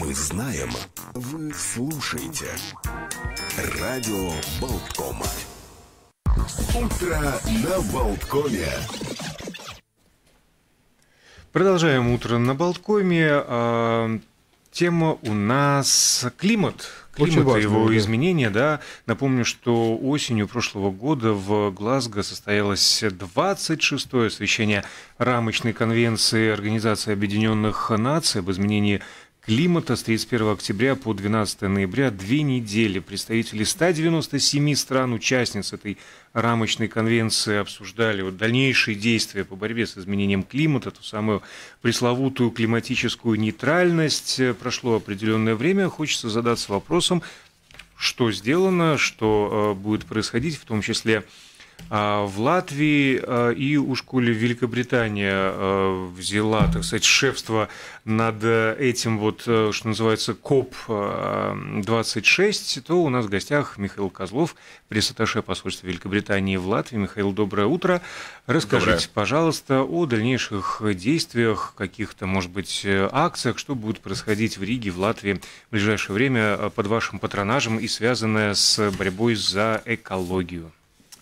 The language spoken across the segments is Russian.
Мы знаем, вы слушаете. Радио Болткома. Утро на Болткоме. Продолжаем утро на Болткоме. А, тема у нас климат. Климат важно, его да. изменения, да. Напомню, что осенью прошлого года в Глазго состоялось 26-е совещание рамочной конвенции Организации Объединенных Наций об изменении климата с 31 октября по 12 ноября две недели представители 197 стран-участниц этой рамочной конвенции обсуждали вот дальнейшие действия по борьбе с изменением климата, ту самую пресловутую климатическую нейтральность. Э, прошло определенное время, хочется задаться вопросом, что сделано, что э, будет происходить, в том числе а в Латвии а, и у коли Великобритания а, взяла, так сказать, шефство над э, этим вот, э, что называется, КОП-26, то у нас в гостях Михаил Козлов, пресс-атташе посольства Великобритании в Латвии. Михаил, доброе утро. Расскажите, доброе. пожалуйста, о дальнейших действиях, каких-то, может быть, э, акциях, что будет происходить в Риге, в Латвии в ближайшее время под вашим патронажем и связанное с борьбой за экологию.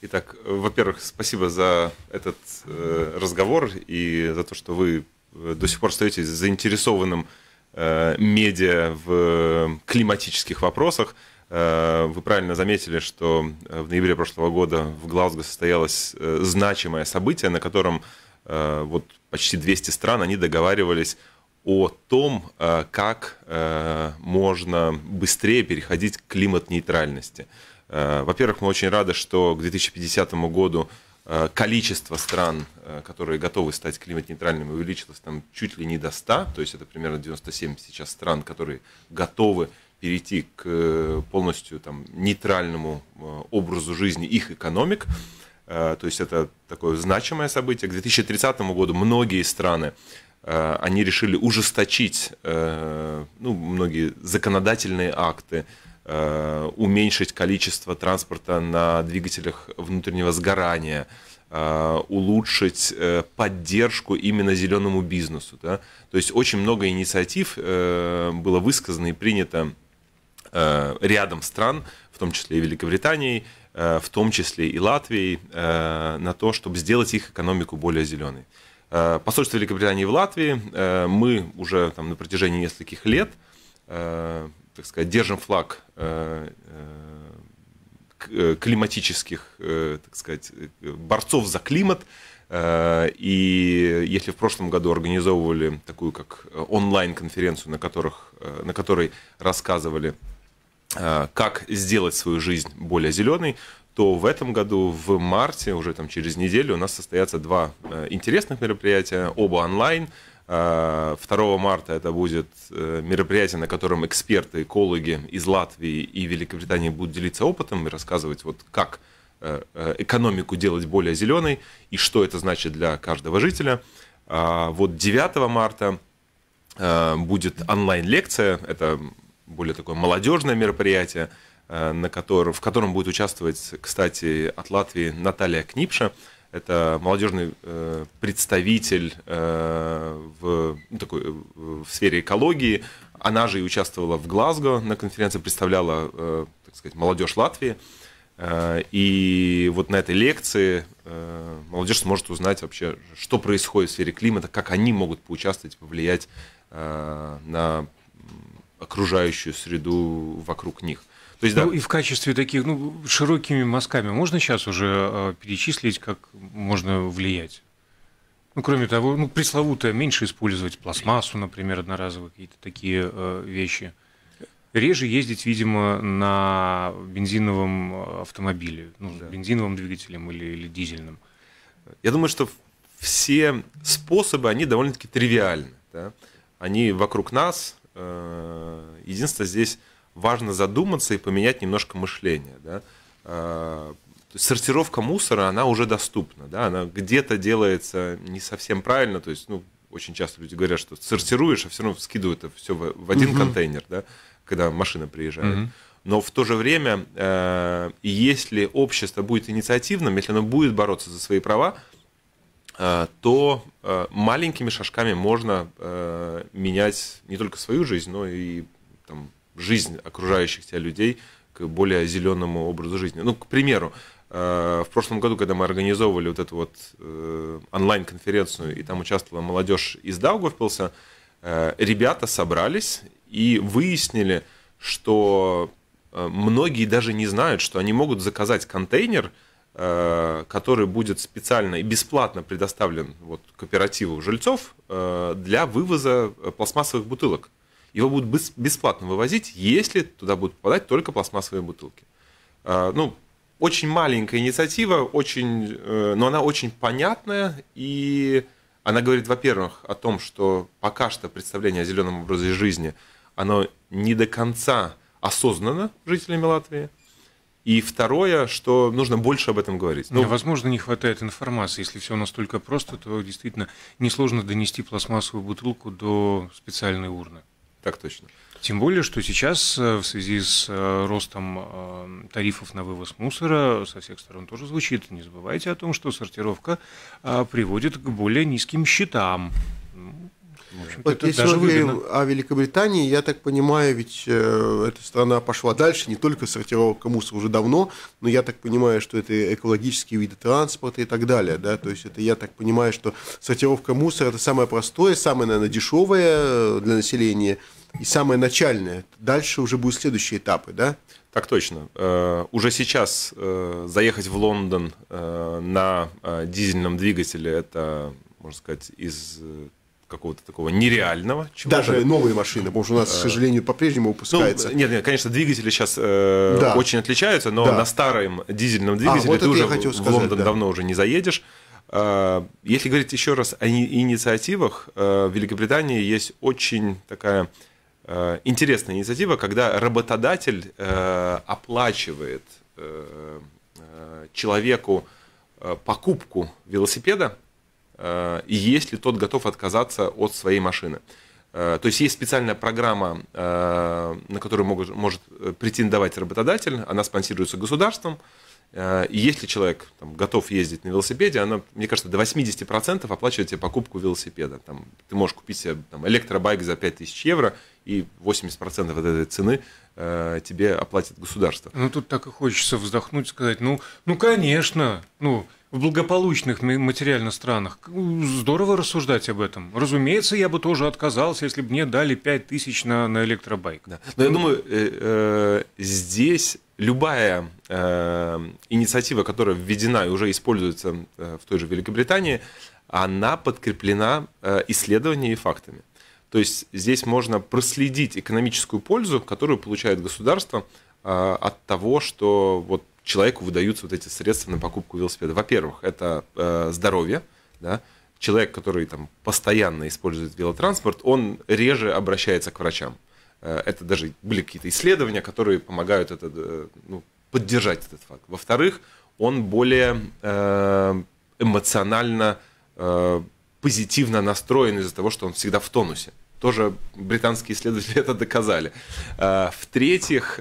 Итак, во-первых, спасибо за этот э, разговор и за то, что вы э, до сих пор остаетесь заинтересованным э, медиа в э, климатических вопросах. Э, вы правильно заметили, что э, в ноябре прошлого года в Глазго состоялось э, значимое событие, на котором э, вот почти 200 стран они договаривались о том, как можно быстрее переходить к климат-нейтральности. Э, во-первых, мы очень рады, что к 2050 году э, количество стран, э, которые готовы стать климат-нейтральными, увеличилось там чуть ли не до 100, то есть это примерно 97 сейчас стран, которые готовы перейти к полностью там, нейтральному образу жизни их экономик. То есть это такое значимое событие. К 2030 году многие страны они решили ужесточить ну, многие законодательные акты, Э, уменьшить количество транспорта на двигателях внутреннего сгорания, э, улучшить э, поддержку именно зеленому бизнесу. Да? То есть очень много инициатив было высказано и принято рядом стран, в том числе и Великобритании, в том числе и Латвии, на то, чтобы сделать их экономику более зеленой. Посольство Великобритании в Латвии мы уже там, на протяжении нескольких лет так сказать, держим флаг э, э, э, климатических, так сказать, борцов за климат. И если в прошлом году организовывали такую как онлайн-конференцию, на, которых, на которой рассказывали, как сделать свою жизнь более зеленой, то в этом году в марте, уже там через неделю, у нас состоятся два интересных мероприятия, оба онлайн – 2 э, марта это будет э, мероприятие, на котором эксперты, экологи из Латвии и Великобритании будут делиться опытом и рассказывать, вот как э, экономику делать более зеленой и что это значит для каждого жителя. А, вот 9 марта будет онлайн-лекция, это более такое молодежное мероприятие, на котором, в котором будет участвовать, кстати, от Латвии Наталья Книпша – это молодежный э, представитель э, в, ну, такой, в сфере экологии. Она же и участвовала в Глазго на конференции, представляла, э, так сказать, молодежь Латвии. Э, и вот на этой лекции э, молодежь сможет узнать вообще, что происходит в сфере климата, как они могут поучаствовать, повлиять э, на окружающую среду вокруг них. То есть, да. Ну и в качестве таких ну, широкими мазками можно сейчас уже а, перечислить, как можно влиять? Ну, кроме того, ну, пресловутое меньше использовать пластмассу, например, одноразовые какие-то такие э, вещи. Реже ездить, видимо, на бензиновом автомобиле, ну, да. бензиновым двигателем или, или дизельным. Я думаю, что все способы, они довольно-таки тривиальны. Да? Они вокруг нас. Э, единственное, здесь важно задуматься и поменять немножко мышление. Да? А, сортировка мусора, она уже доступна, да? она где-то делается не совсем правильно, то есть, ну, очень часто люди говорят, что сортируешь, а все равно скидывают это все в один угу. контейнер, да, когда машина приезжает. Угу. Но в то же время, э, если общество будет инициативным, если оно будет бороться за свои права, э, то э, маленькими шажками можно э, менять не только свою жизнь, но и там, жизнь окружающих тебя людей к более зеленому образу жизни. Ну, к примеру, э, в прошлом году, когда мы организовывали вот эту вот э, онлайн-конференцию, и там участвовала молодежь из Даугавпилса, э, ребята собрались и выяснили, что многие даже не знают, что они могут заказать контейнер, который будет специально и бесплатно предоставлен вот, кооперативу жильцов для вывоза пластмассовых бутылок его будут бесплатно вывозить, если туда будут попадать только пластмассовые бутылки. А, ну, очень маленькая инициатива, очень, э, но она очень понятная, и она говорит, во-первых, о том, что пока что представление о зеленом образе жизни, оно не до конца осознанно жителями Латвии, и второе, что нужно больше об этом говорить. Ну, возможно, не хватает информации. Если все настолько просто, то действительно несложно донести пластмассовую бутылку до специальной урны. Так точно. Тем более, что сейчас э, в связи с э, ростом э, тарифов на вывоз мусора со всех сторон тоже звучит. Не забывайте о том, что сортировка приводит к более низким счетам. Вот если мы говорим о Великобритании, я так понимаю, ведь э, эта страна пошла дальше, не только сортировка мусора уже давно, но я так понимаю, что это экологические виды транспорта и так далее, да, то есть это я так понимаю, что сортировка мусора это самое простое, самое, наверное, дешевое э, для населения и самое начальное. Дальше уже будут следующие этапы, да? Так точно. Э, уже сейчас заехать в Лондон на дизельном двигателе это, можно сказать, из какого-то такого нереального. Чего Даже новые машины, потому что у нас, к э, сожалению, по-прежнему ну, выпускается. Ну, нет, нет, конечно, двигатели сейчас э, да. очень отличаются, но да. на старом дизельном а, двигателе а, вот ты уже хотел сказать, в Лондон да. давно уже не заедешь. Э, если говорить еще раз о инициативах, э, в Великобритании есть очень такая интересная инициатива, когда работодатель оплачивает человеку покупку велосипеда э, и если тот готов отказаться от своей машины. Э, то есть есть специальная программа, э, на которую могут, может э, претендовать работодатель, она спонсируется государством. И если человек там, готов ездить на велосипеде, она, мне кажется, до 80% оплачивает тебе покупку велосипеда. Там, ты можешь купить себе там, электробайк за 5000 евро, и 80% от этой цены э, тебе оплатит государство. Ну, тут так и хочется вздохнуть, и сказать, ну, ну конечно, ну, в благополучных материально странах. Здорово рассуждать об этом. Разумеется, я бы тоже отказался, если бы мне дали тысяч на, на электробайк. Да. Но я думаю, э, э, здесь любая э, инициатива, которая введена и уже используется в той же Великобритании, она подкреплена исследованиями и фактами. То есть здесь можно проследить экономическую пользу, которую получает государство от того, что вот человеку выдаются вот эти средства на покупку велосипеда. Во-первых, это э, здоровье, да, человек, который там постоянно использует велотранспорт, он реже обращается к врачам. Э, это даже были какие-то исследования, которые помогают это, э, ну, поддержать этот факт. Во-вторых, он более э, эмоционально э, позитивно настроен из-за того, что он всегда в тонусе. Тоже британские исследователи это доказали. Э, в-третьих,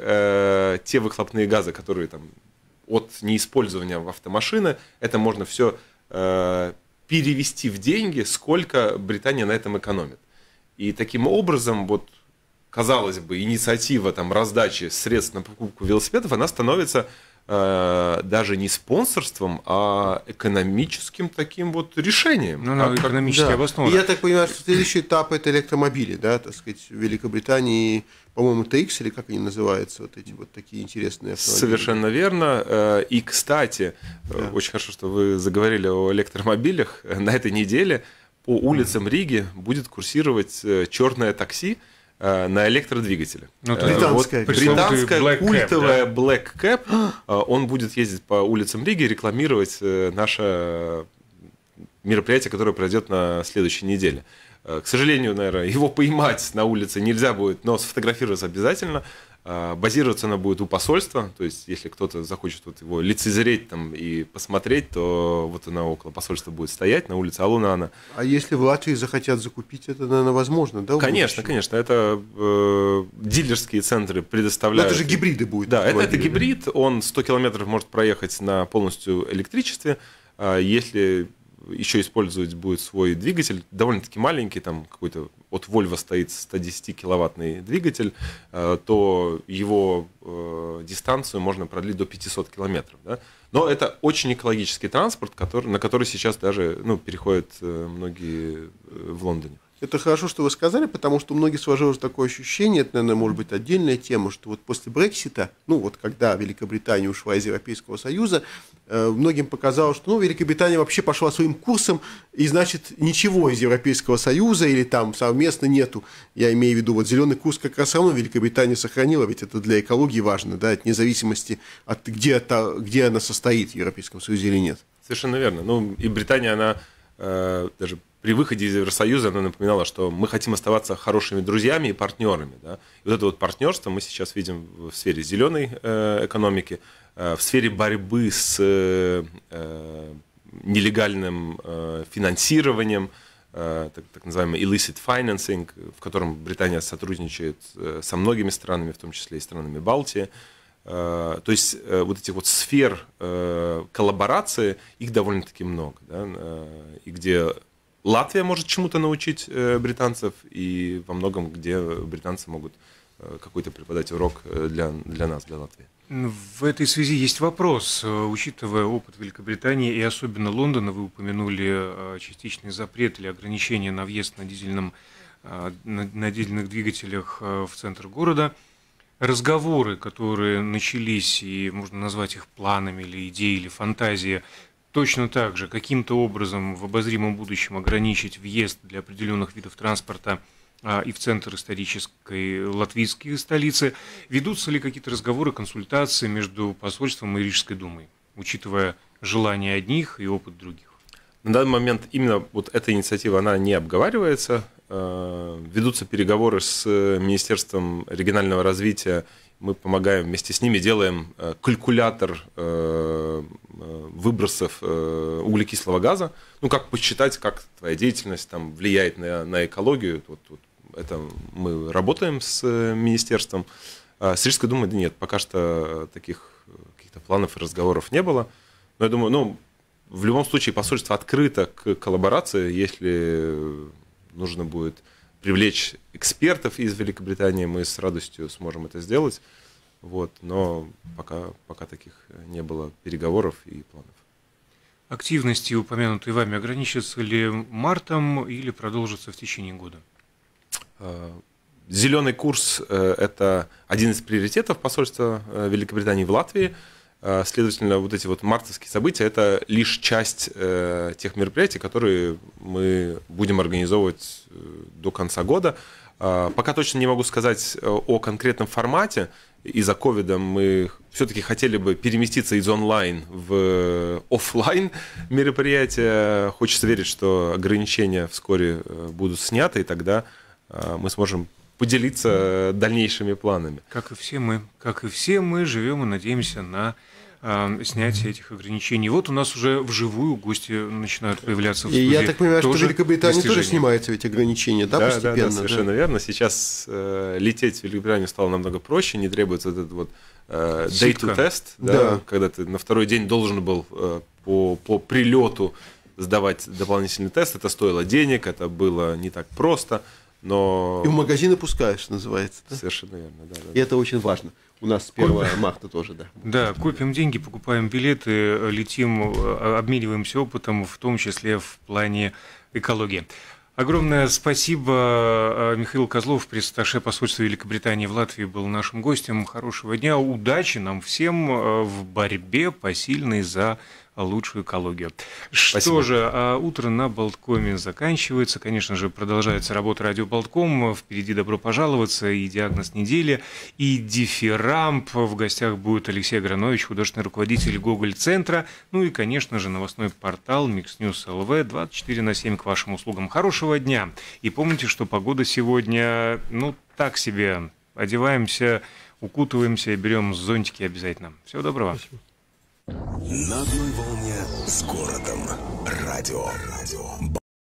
те выхлопные газы, которые там от неиспользования автомашины. Это можно все э, перевести в деньги, сколько Британия на этом экономит. И таким образом, вот, казалось бы, инициатива там, раздачи средств на покупку велосипедов, она становится Э, даже не спонсорством, а экономическим таким вот решением. Ну, а как, экономически да. обоснованно. Я так понимаю, что следующий этап это электромобили, да, так сказать, в Великобритании, по-моему, TX или как они называются, вот эти вот такие интересные автомобили. Совершенно верно. Э, и, кстати, э, да. очень хорошо, что вы заговорили о электромобилях. На этой неделе по улицам Риги будет курсировать черное такси, Э, на электродвигателе. Ну, британская э, вот, британская Black культовая Cap, да? Black Cap. Э, он будет ездить по улицам Риги и рекламировать наше мероприятие, которое пройдет на следующей неделе. К сожалению, наверное, его поймать на улице нельзя будет, но сфотографироваться обязательно. А, базироваться она будет у посольства, то есть если кто-то захочет вот его лицезреть там и посмотреть, то вот она около посольства будет стоять на улице она. А если в Латвии захотят закупить, это, наверное, возможно, да? Конечно, конечно, это э, дилерские центры предоставляют. Но это же гибриды будут. Да, это, это гибрид, он 100 километров может проехать на полностью электричестве, а если еще использовать будет свой двигатель, довольно-таки маленький, там какой-то от Volvo стоит 110-киловаттный двигатель, э, то его э, дистанцию можно продлить до 500 километров. Да? Но это очень экологический транспорт, который, на который сейчас даже ну, переходят э, многие в Лондоне. Это хорошо, что вы сказали, потому что у многих сложилось такое ощущение, это, наверное, может быть отдельная тема, что вот после Брексита, ну вот когда Великобритания ушла из Европейского Союза, э, многим показалось, что ну, Великобритания вообще пошла своим курсом, и значит ничего из Европейского Союза или там совместно нету. Я имею в виду, вот зеленый курс как раз равно Великобритания сохранила, ведь это для экологии важно, да, от независимости от где, та, где она состоит в Европейском Союзе или нет. Совершенно верно. Ну и Британия, она э, даже при выходе из Евросоюза она напоминала, что мы хотим оставаться хорошими друзьями и партнерами. Да? И вот это вот партнерство мы сейчас видим в сфере зеленой э, экономики, э, в сфере борьбы с э, э, нелегальным э, финансированием, э, так, так называемый illicit financing, в котором Британия сотрудничает э, со многими странами, в том числе и странами Балтии. Э, то есть вот этих вот сфер коллаборации, их довольно-таки много, да, и где Латвия может чему-то научить э, британцев, и во многом где британцы могут э, какой-то преподать урок э, для, для нас, для Латвии. В этой связи есть вопрос. Учитывая опыт Великобритании и особенно Лондона, вы упомянули частичный запрет или ограничение на въезд на, дизельном, на дизельных двигателях в центр города. Разговоры, которые начались, и можно назвать их планами или идеей, или фантазией точно так же каким-то образом в обозримом будущем ограничить въезд для определенных видов транспорта а, и в центр исторической латвийской столицы. Ведутся ли какие-то разговоры, консультации между посольством и Рижской думой, учитывая желания одних и опыт других? На данный момент именно вот эта инициатива, она не обговаривается. А, ведутся переговоры с Министерством регионального развития. Мы помогаем вместе с ними, делаем э, калькулятор э, Э, выбросов э, углекислого газа. Ну, как посчитать, как твоя деятельность там влияет на, на экологию. Вот, вот это мы работаем с э, министерством. А с Рижской думой, да нет, пока что таких каких-то планов и разговоров не было. Но я думаю, ну, в любом случае посольство открыто к коллаборации, если нужно будет привлечь экспертов из Великобритании, мы с радостью сможем это сделать. Вот, но пока, пока таких э, не было переговоров и планов. Активности, упомянутые вами, ограничатся ли мартом или продолжатся в течение года? Э, Зеленый курс э, – это один из приоритетов посольства Великобритании в Латвии. Следовательно, вот эти вот мартовские события – это лишь часть тех мероприятий, которые мы будем организовывать до конца года. Пока точно не могу сказать о конкретном формате, из за ковида мы все-таки хотели бы переместиться из онлайн в э, офлайн мероприятия. Хочется верить, что ограничения вскоре э, будут сняты, и тогда э, мы сможем поделиться дальнейшими планами. Как и все мы, как и все мы живем и надеемся на Эм, снятия этих ограничений. Вот у нас уже вживую гости начинают появляться в студии. И я так понимаю, тоже что Великобритания достижение. тоже снимается ведь ограничения, да, да постепенно? Да, да, совершенно да? верно. Сейчас э, лететь в Великобританию стало намного проще, не требуется этот вот э, day-to-test, да, да. когда ты на второй день должен был э, по, по прилету сдавать дополнительный тест. Это стоило денег, это было не так просто. Но... И в магазины пускаешь, называется. Да? Совершенно верно, да. да и это очень важно. У нас с 1 марта тоже, да. Да, купим деньги, покупаем билеты, летим, э, обмениваемся опытом, в том числе в плане экологии. Огромное спасибо. Э, Михаил Козлов, пресс-атташе посольства Великобритании в Латвии, был нашим гостем. Хорошего дня, удачи нам всем э, в борьбе посильной за лучшую экологию. Спасибо. Что же, а, утро на Болткоме заканчивается. Конечно же, продолжается работа радио Болтком. Впереди добро пожаловаться и диагноз недели, и дифирамп. В гостях будет Алексей Гранович, художественный руководитель Гоголь-центра. Ну и, конечно же, новостной портал Mix ЛВ 24 на 7 к вашим услугам. Хорошего дня! И помните, что погода сегодня, ну, так себе. Одеваемся, укутываемся и берем зонтики обязательно. Всего доброго! Спасибо. На одной волне с городом. Радио. Радио.